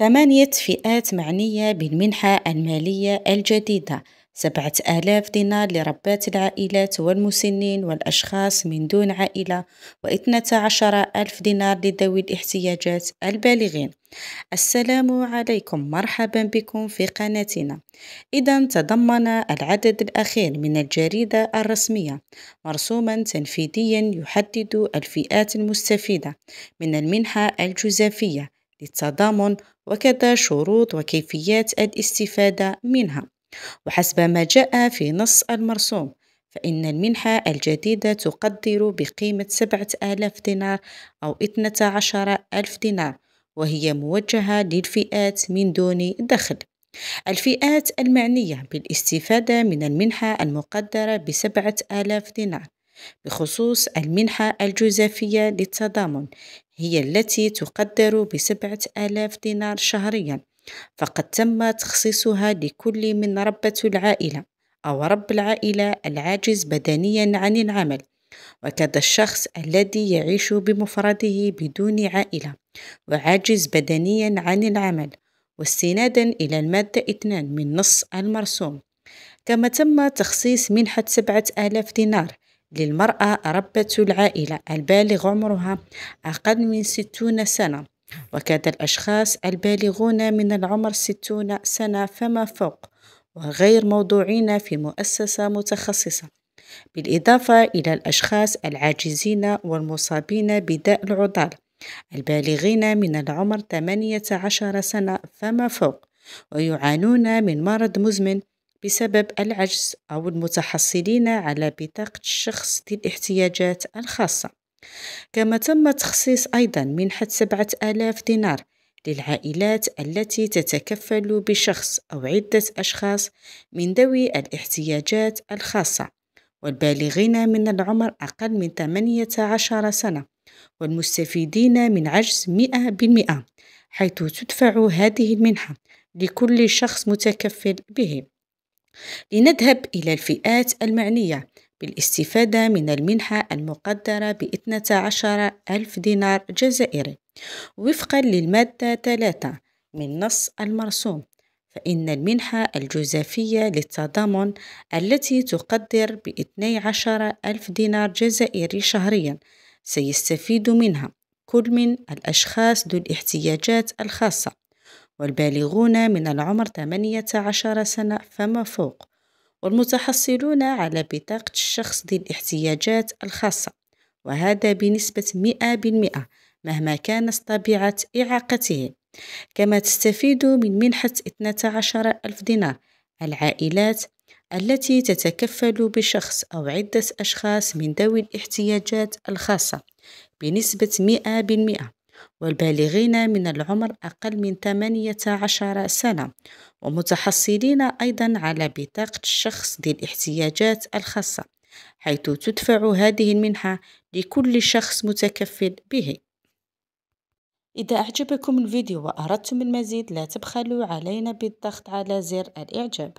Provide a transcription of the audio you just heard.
ثمانية فئات معنية بالمنحة المالية الجديدة سبعة آلاف دينار لربات العائلات والمسنين والأشخاص من دون عائلة واثنة عشر ألف دينار لذوي الاحتياجات البالغين السلام عليكم مرحبا بكم في قناتنا إذا تضمن العدد الأخير من الجريدة الرسمية مرسوما تنفيذيا يحدد الفئات المستفيدة من المنحة الجزافية للتضامن وكذا شروط وكيفيات الاستفادة منها وحسب ما جاء في نص المرسوم فإن المنحة الجديدة تقدر بقيمة 7000 دينار أو 12000 دينار وهي موجهة للفئات من دون دخل الفئات المعنية بالاستفادة من المنحة المقدرة بسبعة آلاف دينار بخصوص المنحة الجزافية للتضامن هي التي تقدر بسبعة آلاف دينار شهريا فقد تم تخصيصها لكل من ربة العائلة أو رب العائلة العاجز بدنيا عن العمل وكذا الشخص الذي يعيش بمفرده بدون عائلة وعاجز بدنيا عن العمل واستنادا إلى المادة 2 من نص المرسوم كما تم تخصيص منحة سبعة آلاف دينار للمرأة ربة العائلة البالغ عمرها أقل من ستون سنة وكاد الأشخاص البالغون من العمر ستون سنة فما فوق وغير موضوعين في مؤسسة متخصصة بالإضافة إلى الأشخاص العاجزين والمصابين بداء العضال البالغين من العمر 18 سنة فما فوق ويعانون من مرض مزمن بسبب العجز أو المتحصلين على بطاقة الشخص ذي الاحتياجات الخاصة كما تم تخصيص أيضا منحة سبعة آلاف دينار للعائلات التي تتكفل بشخص أو عدة أشخاص من ذوي الاحتياجات الخاصة والبالغين من العمر أقل من 18 سنة والمستفيدين من عجز 100% حيث تدفع هذه المنحة لكل شخص متكفل به لنذهب إلى الفئات المعنية بالاستفادة من المنحة المقدرة ب 12 ألف دينار جزائري وفقا للمادة 3 من نص المرسوم فإن المنحة الجزافية للتضامن التي تقدر ب 12 ألف دينار جزائري شهريا سيستفيد منها كل من الأشخاص ذو الاحتياجات الخاصة والبالغون من العمر 18 سنة فما فوق والمتحصلون على بطاقة الشخص ذي الاحتياجات الخاصة وهذا بنسبة 100% مهما كانت طبيعة إعاقته كما تستفيد من منحة 12 ألف دينار العائلات التي تتكفل بشخص أو عدة أشخاص من ذوي الاحتياجات الخاصة بنسبة 100% والبالغين من العمر أقل من 18 سنة ومتحصلين أيضا على بطاقة الشخص ذي الاحتياجات الخاصة حيث تدفع هذه المنحة لكل شخص متكفل به إذا أعجبكم الفيديو وأردتم المزيد لا تبخلوا علينا بالضغط على زر الإعجاب